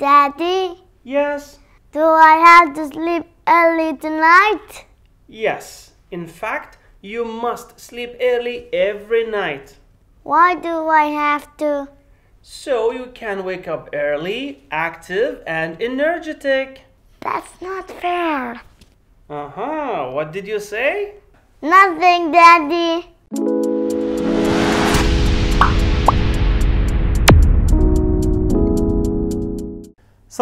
Daddy? Yes? Do I have to sleep early tonight? Yes. In fact, you must sleep early every night. Why do I have to? So you can wake up early, active, and energetic. That's not fair. Uh huh. What did you say? Nothing, Daddy.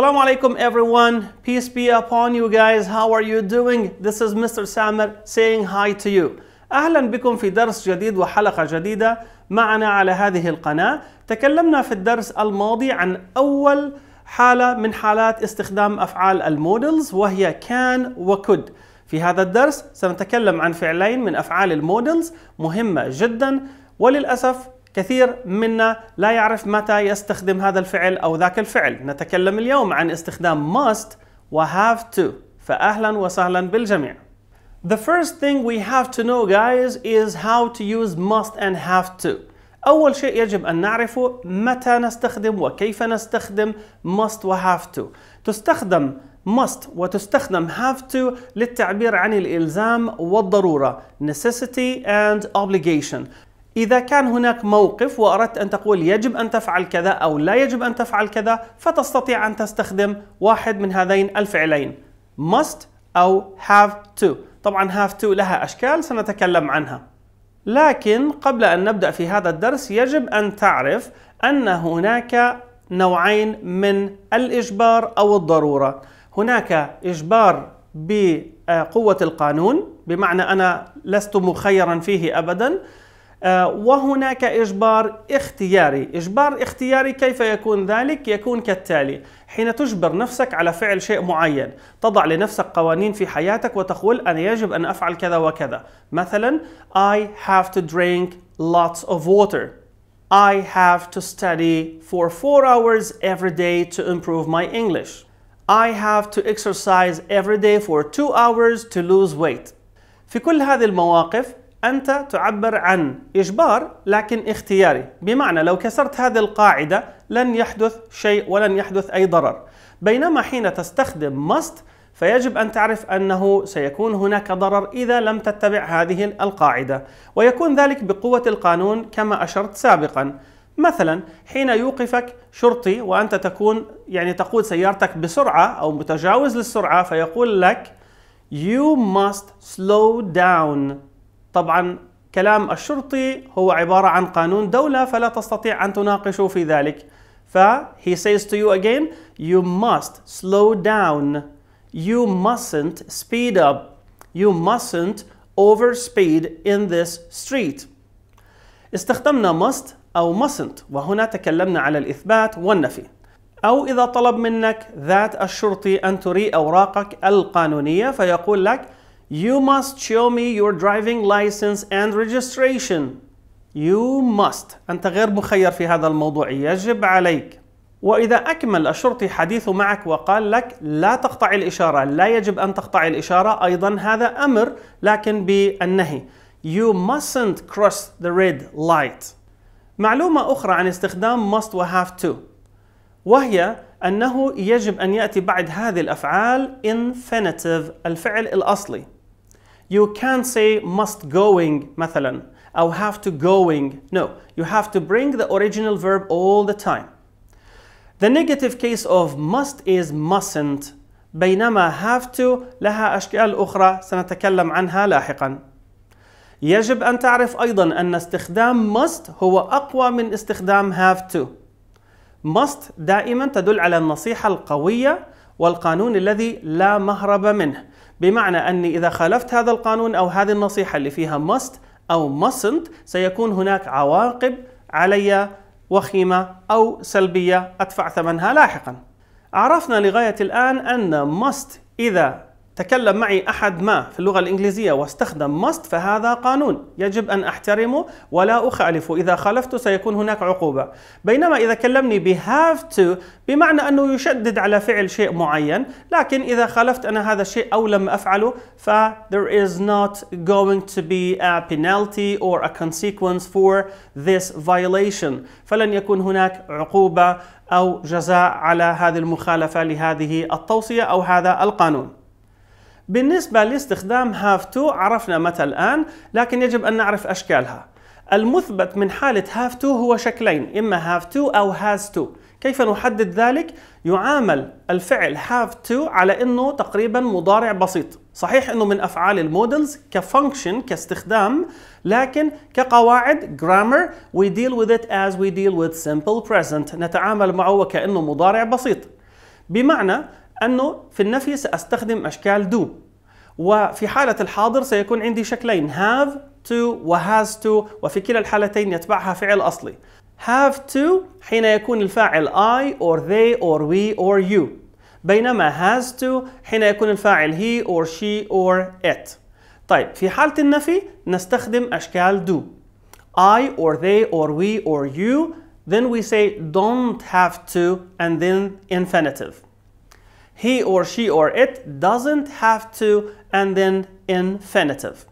Assalamu alaikum everyone. Peace be upon you guys. How are you doing? This is Mr. Samer saying hi to you. اهلا بكم في درس جديد وحلقه جديده معنا على هذه القناه. تكلمنا في الدرس الماضي عن اول حاله من حالات استخدام افعال المودلز وهي كان وكد. في هذا الدرس سنتكلم عن فعلين من افعال المودلز مهمه جدا وللاسف كثير منا لا يعرف متى يستخدم هذا الفعل أو ذاك الفعل نتكلم اليوم عن استخدام must و have to فأهلا وسهلا بالجميع The first thing we have to know guys is how to use must and have to أول شيء يجب أن نعرفه متى نستخدم وكيف نستخدم must و have to تستخدم must وتستخدم have to للتعبير عن الإلزام والضرورة necessity and obligation إذا كان هناك موقف وأردت أن تقول يجب أن تفعل كذا أو لا يجب أن تفعل كذا فتستطيع أن تستخدم واحد من هذين الفعلين must أو have to طبعا have to لها أشكال سنتكلم عنها لكن قبل أن نبدأ في هذا الدرس يجب أن تعرف أن هناك نوعين من الإجبار أو الضرورة هناك إجبار بقوة القانون بمعنى أنا لست مخيرا فيه أبداً آه، وهناك إجبار اختياري إجبار اختياري كيف يكون ذلك؟ يكون كالتالي حين تجبر نفسك على فعل شيء معين تضع لنفسك قوانين في حياتك وتقول أنا يجب أن أفعل كذا وكذا مثلا I have to drink lots of water I have to study for 4 hours every day to improve my English I have to exercise every day for 2 hours to lose weight في كل هذه المواقف أنت تعبر عن إجبار لكن اختياري بمعنى لو كسرت هذه القاعدة لن يحدث شيء ولن يحدث أي ضرر بينما حين تستخدم must فيجب أن تعرف أنه سيكون هناك ضرر إذا لم تتبع هذه القاعدة ويكون ذلك بقوة القانون كما أشرت سابقا مثلا حين يوقفك شرطي وأنت تكون يعني تقود سيارتك بسرعة أو متجاوز للسرعة فيقول لك You must slow down طبعا كلام الشرطي هو عبارة عن قانون دولة فلا تستطيع أن تناقشه في ذلك ف he says to you again you must slow down you mustn't speed up you mustn't overspeed in this street استخدمنا must أو mustn't وهنا تكلمنا على الإثبات والنفي أو إذا طلب منك ذات الشرطي أن تري أوراقك القانونية فيقول لك You must show me your driving license and registration. You must. أنت غير مخير في هذا الموضوع. يجب عليك. وإذا أكمل الشرطي حديثه معك وقال لك لا تقطع الإشارة، لا يجب أن تقطع الإشارة، أيضا هذا أمر لكن بالنهي. You mustn't cross the red light. معلومة أخرى عن استخدام must و have to وهي أنه يجب أن يأتي بعد هذه الأفعال infinitive الفعل الأصلي You can't say must going مثلا أو have to going. No, you have to bring the original verb all the time. The negative case of must is mustn't بينما have to لها أشكال أخرى سنتكلم عنها لاحقا. يجب أن تعرف أيضا أن استخدام must هو أقوى من استخدام have to. must دائما تدل على النصيحة القوية والقانون الذي لا مهرب منه بمعنى أني إذا خالفت هذا القانون أو هذه النصيحة اللي فيها must أو mustn't سيكون هناك عواقب علي وخيمة أو سلبية أدفع ثمنها لاحقا عرفنا لغاية الآن أن must إذا تكلم معي أحد ما في اللغة الإنجليزية واستخدم must فهذا قانون يجب أن أحترمه ولا أخالفه إذا خالفته سيكون هناك عقوبة بينما إذا كلمني ب have to بمعنى أنه يشدد على فعل شيء معين لكن إذا خالفت أنا هذا الشيء أو لم أفعله ف there is not going to be a penalty or a consequence for this violation فلن يكون هناك عقوبة أو جزاء على هذه المخالفة لهذه التوصية أو هذا القانون بالنسبة لاستخدام have to عرفنا متى الآن لكن يجب أن نعرف أشكالها المثبت من حالة have to هو شكلين إما have to أو has to كيف نحدد ذلك؟ يعامل الفعل have to على أنه تقريبا مضارع بسيط صحيح أنه من أفعال المودلز كفانكشن كاستخدام لكن كقواعد grammar we deal with it as we deal with simple present نتعامل معه وكأنه مضارع بسيط بمعنى أنه في النفي سأستخدم أشكال do وفي حالة الحاضر سيكون عندي شكلين have to و has to وفي كلا الحالتين يتبعها فعل أصلي have to حين يكون الفاعل I or they or we or you بينما has to حين يكون الفاعل he or she or it طيب في حالة النفي نستخدم أشكال do I or they or we or you then we say don't have to and then infinitive he or she or it doesn't have to and then infinitive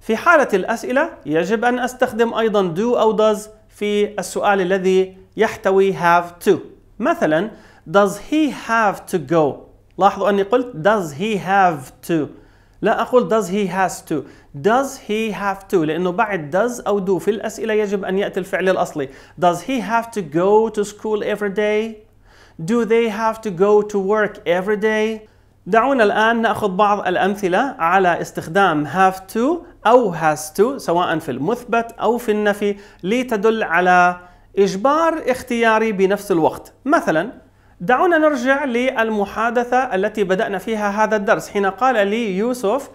في حالة الأسئلة يجب أن أستخدم أيضا do أو does في السؤال الذي يحتوي have to مثلا does he have to go لاحظوا أني قلت does he have to لا أقول does he has to does he have to لأنه بعد does أو do في الأسئلة يجب أن يأتي الفعل الأصلي does he have to go to school every day Do they have to go to work every day? دعونا الآن نأخذ بعض الأمثلة على استخدام have to أو has to سواء في المثبت أو في النفي لتدل على إجبار اختياري بنفس الوقت مثلا دعونا نرجع للمحادثة التي بدأنا فيها هذا الدرس حين قال لي يوسف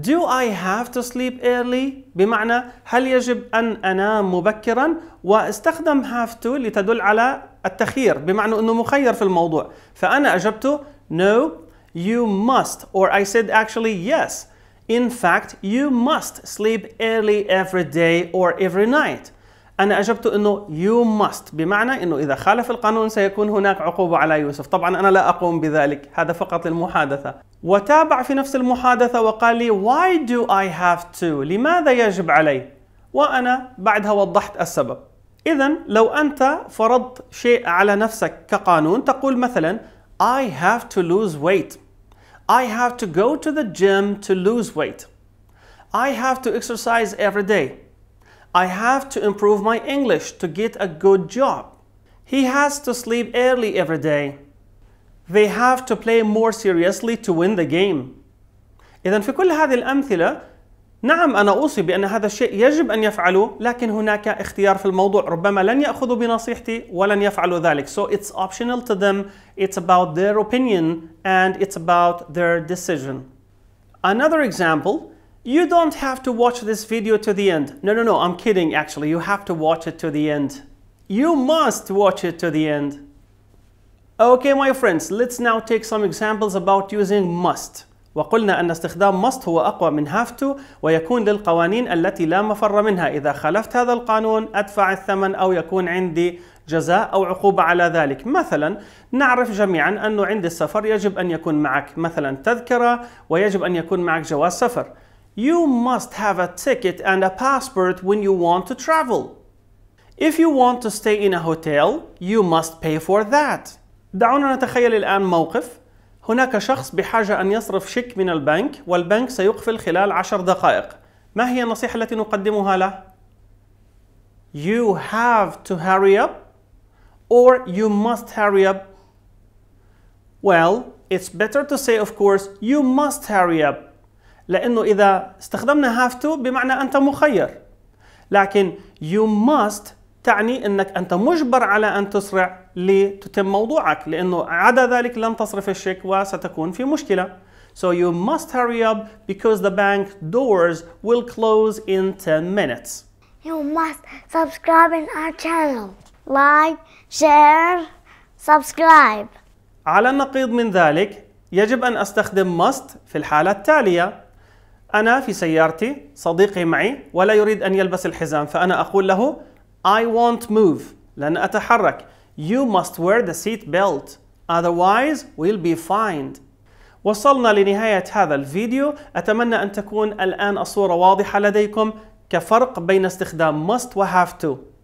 Do I have to sleep early؟ بمعنى هل يجب أن أنام مبكرا؟ واستخدم have to لتدل على التخير بمعنى أنه مخير في الموضوع فأنا أجبت no you must or I said actually yes In fact, you must sleep early every day or every night أنا أجبت أنه you must بمعنى أنه إذا خالف القانون سيكون هناك عقوبة على يوسف طبعا أنا لا أقوم بذلك هذا فقط للمحادثة وتابع في نفس المحادثة وقال لي why do I have to لماذا يجب علي وأنا بعدها وضحت السبب إذا لو أنت فرضت شيء على نفسك كقانون تقول مثلا I have to lose weight I have to go to the gym to lose weight I have to exercise every day I have to improve my English to get a good job. He has to sleep early every day. They have to play more seriously to win the game. إذا في كل هذه الأمثلة نعم أنا أوصي بأن هذا الشيء يجب أن يفعلوه لكن هناك اختيار في الموضوع ربما لن يأخذوا بنصيحتي ولن يفعلوا ذلك so it's optional to them it's about their opinion and it's about their decision another example You don't have to watch this video to the end. No, no, no, I'm kidding actually. You have to watch it to the end. You must watch it to the end. Okay, my friends, let's now take some examples about using must. وقلنا أن استخدام must هو أقوى من have to ويكون للقوانين التي لا مفر منها إذا خالفت هذا القانون أدفع الثمن أو يكون عندي جزاء أو عقوبة على ذلك مثلا نعرف جميعا أنه عند السفر يجب أن يكون معك مثلا تذكرة ويجب أن يكون معك جواز سفر you must have a ticket and a passport when you want to travel. If you want to stay in a hotel, you must pay for that. دعونا نتخيل الآن موقف هناك شخص بحاجة أن يصرف شيك من البنك والبنك سيقفل خلال عشر دقائق ما هي النصيحة التي نقدمها له؟ You have to hurry up or you must hurry up Well, it's better to say of course you must hurry up لأنه إذا استخدمنا have to بمعنى أنت مخير لكن you must تعني أنك أنت مجبر على أن تسرع لتتم موضوعك لأنه عدا ذلك لن تصرف الشيك وستكون في مشكلة So you must hurry up because the bank doors will close in 10 minutes. You must subscribe in our channel. Like, share, subscribe. على النقيض من ذلك يجب أن أستخدم must في الحالة التالية أنا في سيارتي صديقي معي ولا يريد أن يلبس الحزام فأنا أقول له I won't move لن أتحرك You must wear the seat belt otherwise we'll be fined وصلنا لنهاية هذا الفيديو أتمنى أن تكون الآن الصورة واضحة لديكم كفرق بين استخدام must و have to